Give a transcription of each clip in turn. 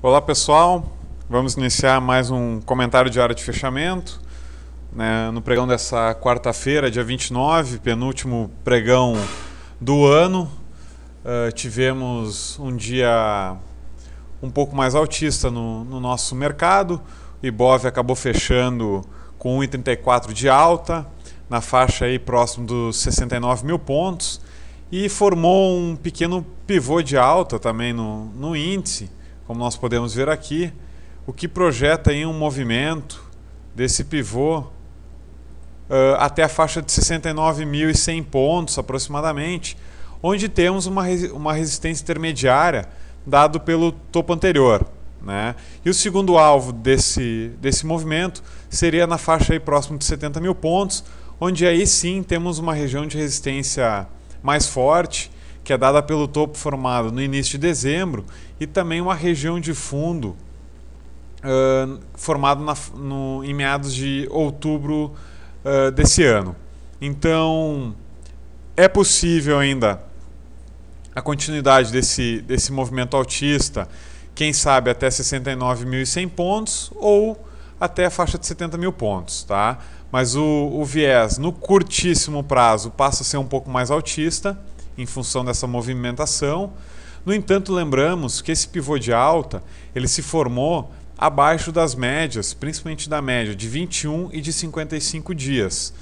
Olá pessoal, vamos iniciar mais um comentário de hora de fechamento. Né, no pregão dessa quarta-feira, dia 29, penúltimo pregão do ano, uh, tivemos um dia um pouco mais altista no, no nosso mercado. O Ibov acabou fechando com 1,34 de alta, na faixa aí próximo dos 69 mil pontos, e formou um pequeno pivô de alta também no, no índice como nós podemos ver aqui, o que projeta em um movimento desse pivô uh, até a faixa de 69.100 pontos aproximadamente, onde temos uma, resi uma resistência intermediária dado pelo topo anterior. Né? E o segundo alvo desse, desse movimento seria na faixa aí próximo de 70 mil pontos, onde aí sim temos uma região de resistência mais forte que é dada pelo topo formado no início de dezembro, e também uma região de fundo uh, formada em meados de outubro uh, desse ano. Então, é possível ainda a continuidade desse, desse movimento autista, quem sabe até 69.100 pontos ou até a faixa de 70 mil pontos, tá? Mas o, o viés no curtíssimo prazo passa a ser um pouco mais autista em função dessa movimentação. No entanto, lembramos que esse pivô de alta ele se formou abaixo das médias, principalmente da média de 21 e de 55 dias,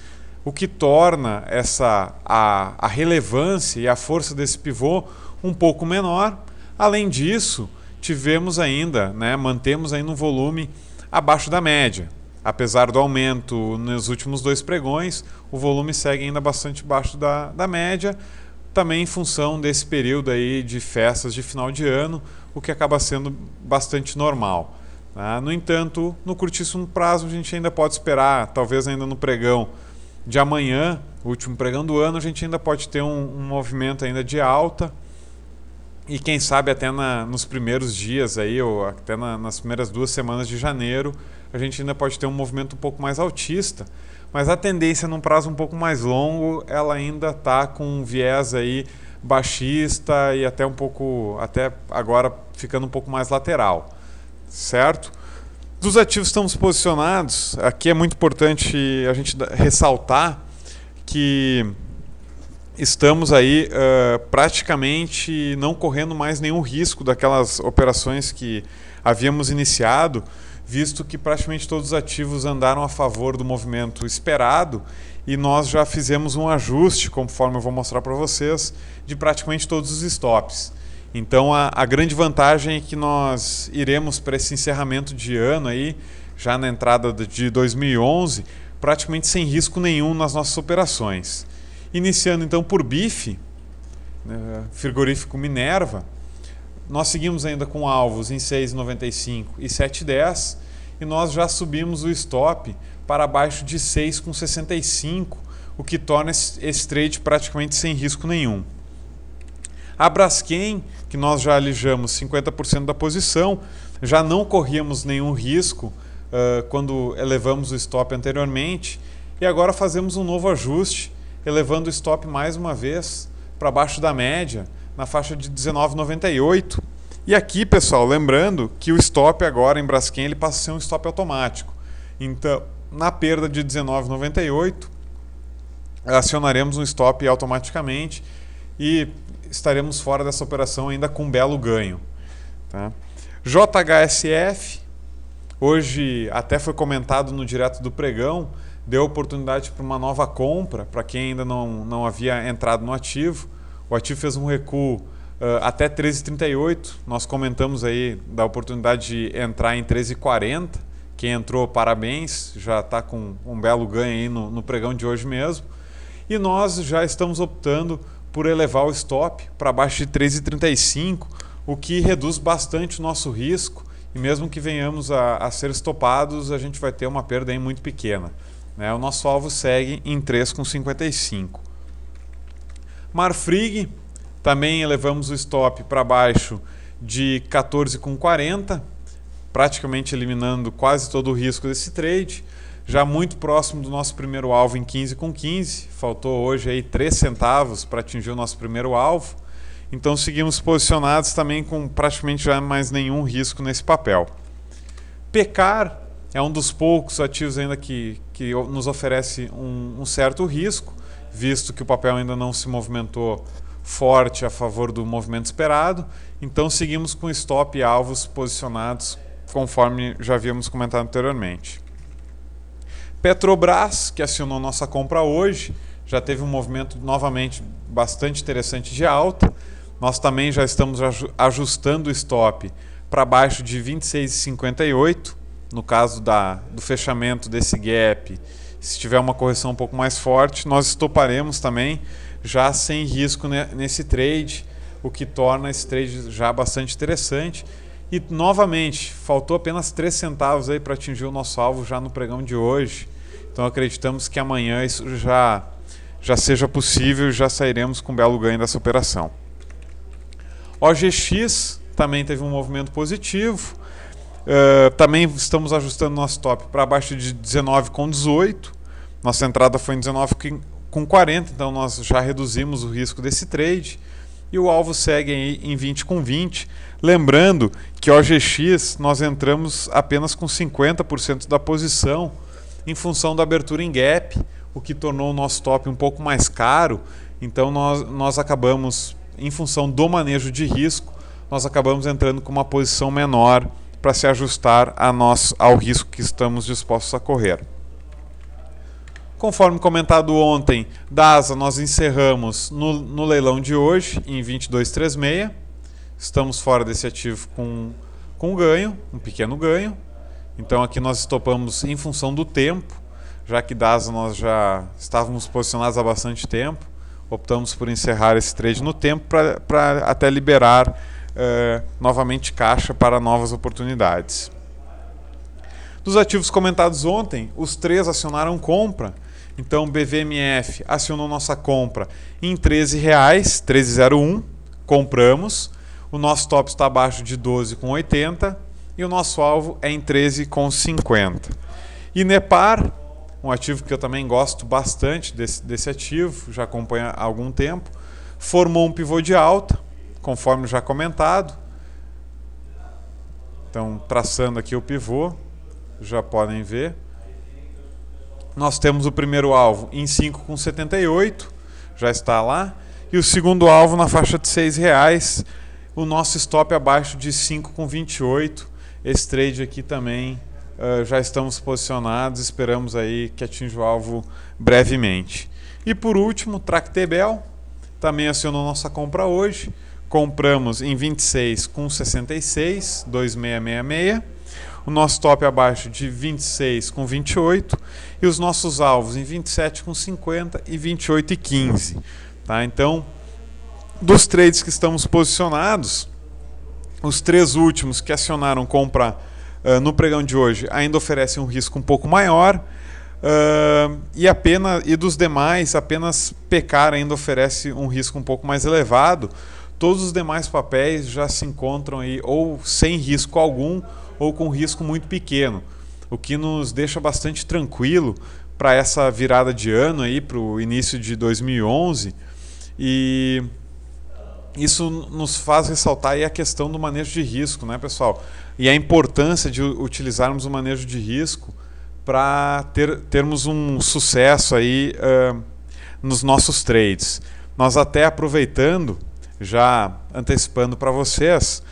o que torna essa a, a relevância e a força desse pivô um pouco menor. Além disso, tivemos ainda, né, mantemos ainda um volume abaixo da média. Apesar do aumento nos últimos dois pregões, o volume segue ainda bastante abaixo da, da média também em função desse período aí de festas de final de ano, o que acaba sendo bastante normal. Né? No entanto, no curtíssimo prazo, a gente ainda pode esperar, talvez ainda no pregão de amanhã, último pregão do ano, a gente ainda pode ter um, um movimento ainda de alta e quem sabe até na, nos primeiros dias aí, ou até na, nas primeiras duas semanas de janeiro, a gente ainda pode ter um movimento um pouco mais altista, mas a tendência num prazo um pouco mais longo, ela ainda está com um viés aí baixista e até um pouco, até agora ficando um pouco mais lateral, certo? Dos ativos que estamos posicionados, aqui é muito importante a gente ressaltar que estamos aí uh, praticamente não correndo mais nenhum risco daquelas operações que havíamos iniciado visto que praticamente todos os ativos andaram a favor do movimento esperado e nós já fizemos um ajuste, conforme eu vou mostrar para vocês, de praticamente todos os stops. Então a, a grande vantagem é que nós iremos para esse encerramento de ano aí, já na entrada de 2011, praticamente sem risco nenhum nas nossas operações. Iniciando então por BIF, né, frigorífico Minerva, nós seguimos ainda com alvos em 6,95 e 7,10 e nós já subimos o stop para baixo de 6,65, o que torna esse trade praticamente sem risco nenhum. A Braskem, que nós já alijamos 50% da posição, já não corríamos nenhum risco uh, quando elevamos o stop anteriormente e agora fazemos um novo ajuste, elevando o stop mais uma vez para baixo da média, na faixa de 19,98. E aqui, pessoal, lembrando que o stop agora em Braskem ele passa a ser um stop automático. Então, na perda de 19,98, acionaremos um stop automaticamente e estaremos fora dessa operação ainda com um belo ganho. Tá? JHSF, hoje até foi comentado no direto do pregão, deu oportunidade para uma nova compra, para quem ainda não, não havia entrado no ativo. O ativo fez um recuo uh, até 13,38. Nós comentamos aí da oportunidade de entrar em 13,40. Quem entrou, parabéns, já está com um belo ganho aí no, no pregão de hoje mesmo. E nós já estamos optando por elevar o stop para baixo de 13,35, o que reduz bastante o nosso risco e mesmo que venhamos a, a ser estopados, a gente vai ter uma perda aí muito pequena. Né? O nosso alvo segue em 3,55. Marfrig, também elevamos o stop para baixo de 14,40, praticamente eliminando quase todo o risco desse trade. Já muito próximo do nosso primeiro alvo em 15,15, faltou hoje aí 3 centavos para atingir o nosso primeiro alvo. Então seguimos posicionados também com praticamente já mais nenhum risco nesse papel. Pecar é um dos poucos ativos ainda que, que nos oferece um, um certo risco, visto que o papel ainda não se movimentou forte a favor do movimento esperado. Então seguimos com stop e alvos posicionados conforme já havíamos comentado anteriormente. Petrobras, que assinou nossa compra hoje, já teve um movimento novamente bastante interessante de alta. Nós também já estamos ajustando o stop para baixo de 26,58, no caso da, do fechamento desse gap se tiver uma correção um pouco mais forte, nós estoparemos também, já sem risco nesse trade, o que torna esse trade já bastante interessante. E novamente, faltou apenas 3 centavos aí para atingir o nosso alvo já no pregão de hoje. Então acreditamos que amanhã isso já já seja possível, já sairemos com um belo ganho dessa operação. OGX também teve um movimento positivo. Eh, também estamos ajustando nosso top para abaixo de 19,18. Nossa entrada foi em 19,40, então nós já reduzimos o risco desse trade. E o alvo segue aí em 20,20. Lembrando que OGX nós entramos apenas com 50% da posição em função da abertura em gap, o que tornou o nosso top um pouco mais caro. Então nós, nós acabamos, em função do manejo de risco, nós acabamos entrando com uma posição menor para se ajustar a nós, ao risco que estamos dispostos a correr. Conforme comentado ontem, da ASA nós encerramos no, no leilão de hoje, em 22,36. Estamos fora desse ativo com, com ganho, um pequeno ganho. Então aqui nós estopamos em função do tempo, já que da ASA nós já estávamos posicionados há bastante tempo. Optamos por encerrar esse trade no tempo para até liberar eh, novamente caixa para novas oportunidades. Dos ativos comentados ontem, os três acionaram compra. Então, BVMF acionou nossa compra em R$ 13,00, 13,01. Compramos. O nosso top está abaixo de 12,80 e o nosso alvo é em 13,50. E Nepar, um ativo que eu também gosto bastante desse, desse ativo, já acompanha há algum tempo, formou um pivô de alta, conforme já comentado. Então, traçando aqui o pivô, já podem ver. Nós temos o primeiro alvo em 5,78, já está lá. E o segundo alvo na faixa de R$ reais, o nosso stop abaixo de 5,28. Esse trade aqui também uh, já estamos posicionados, esperamos aí que atinja o alvo brevemente. E por último, Tractebel, também acionou nossa compra hoje, compramos em 26 com 66, 2666. O nosso top abaixo de 26 com 28 e os nossos alvos em 27 com 50 e 28 e 15. Tá? Então, dos trades que estamos posicionados, os três últimos que acionaram compra uh, no pregão de hoje ainda oferecem um risco um pouco maior. Uh, e apenas e dos demais apenas pecar ainda oferece um risco um pouco mais elevado Todos os demais papéis já se encontram aí ou sem risco algum ou com risco muito pequeno, o que nos deixa bastante tranquilo para essa virada de ano aí para o início de 2011 e isso nos faz ressaltar aí a questão do manejo de risco, né, pessoal? E a importância de utilizarmos o manejo de risco para ter, termos um sucesso aí uh, nos nossos trades. Nós até aproveitando já antecipando para vocês,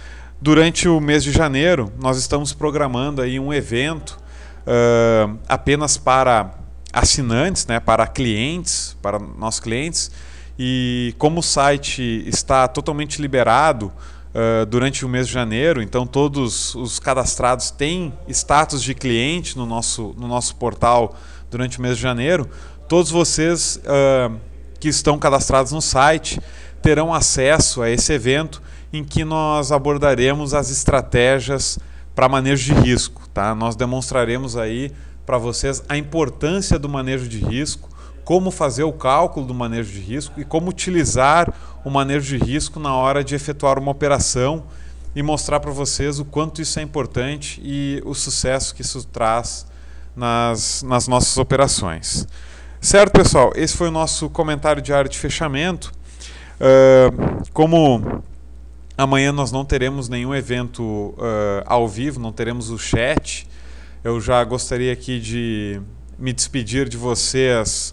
durante o mês de janeiro nós estamos programando aí um evento uh, apenas para assinantes, né, para clientes, para nossos clientes. E como o site está totalmente liberado uh, durante o mês de janeiro, então todos os cadastrados têm status de cliente no nosso, no nosso portal durante o mês de janeiro, todos vocês uh, que estão cadastrados no site terão acesso a esse evento em que nós abordaremos as estratégias para manejo de risco. Tá? Nós demonstraremos aí para vocês a importância do manejo de risco, como fazer o cálculo do manejo de risco e como utilizar o manejo de risco na hora de efetuar uma operação e mostrar para vocês o quanto isso é importante e o sucesso que isso traz nas, nas nossas operações. Certo, pessoal? Esse foi o nosso comentário diário de fechamento. Uh, como amanhã nós não teremos nenhum evento uh, ao vivo, não teremos o chat, eu já gostaria aqui de me despedir de vocês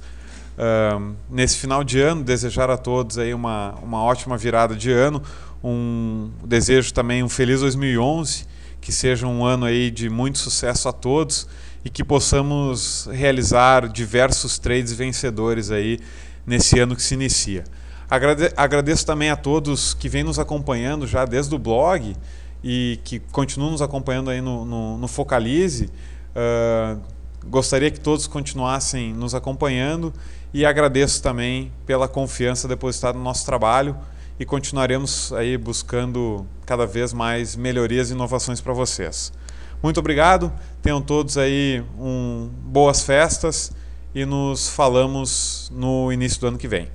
uh, nesse final de ano, desejar a todos aí uma, uma ótima virada de ano, um desejo também um feliz 2011, que seja um ano aí de muito sucesso a todos e que possamos realizar diversos trades vencedores aí nesse ano que se inicia. Agrade agradeço também a todos que vêm nos acompanhando já desde o blog e que continuam nos acompanhando aí no, no, no Focalize. Uh, gostaria que todos continuassem nos acompanhando e agradeço também pela confiança depositada no nosso trabalho e continuaremos aí buscando cada vez mais melhorias e inovações para vocês. Muito obrigado, tenham todos aí um, boas festas e nos falamos no início do ano que vem.